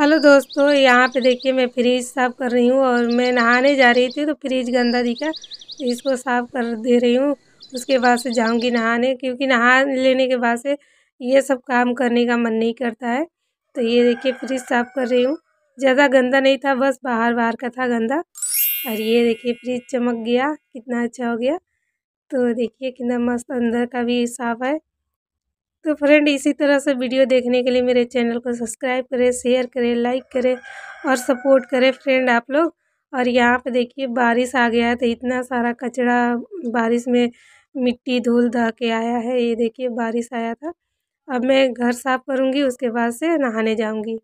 hello दोस्तों यहाँ पे देखिए मैं फ्रिज साफ़ कर रही हूँ और मैं नहाने जा रही थी तो फ्रिज गंदा दिखा तो इसको साफ़ कर दे रही हूँ उसके बाद से जाऊँगी नहाने क्योंकि नहा लेने के बाद से ये सब काम करने का मन नहीं करता है तो ये देखिए फ्रिज साफ़ कर रही हूँ ज़्यादा गंदा नहीं था बस बाहर बाहर का था गंदा और ये देखिए फ्रिज चमक गया कितना अच्छा हो गया तो देखिए कितना मस्त अंदर का भी साफ़ है तो फ्रेंड इसी तरह से वीडियो देखने के लिए मेरे चैनल को सब्सक्राइब करें शेयर करें लाइक करें और सपोर्ट करें फ्रेंड आप लोग और यहाँ पे देखिए बारिश आ गया है तो इतना सारा कचरा बारिश में मिट्टी धूल धा के आया है ये देखिए बारिश आया था अब मैं घर साफ़ करूँगी उसके बाद से नहाने जाऊँगी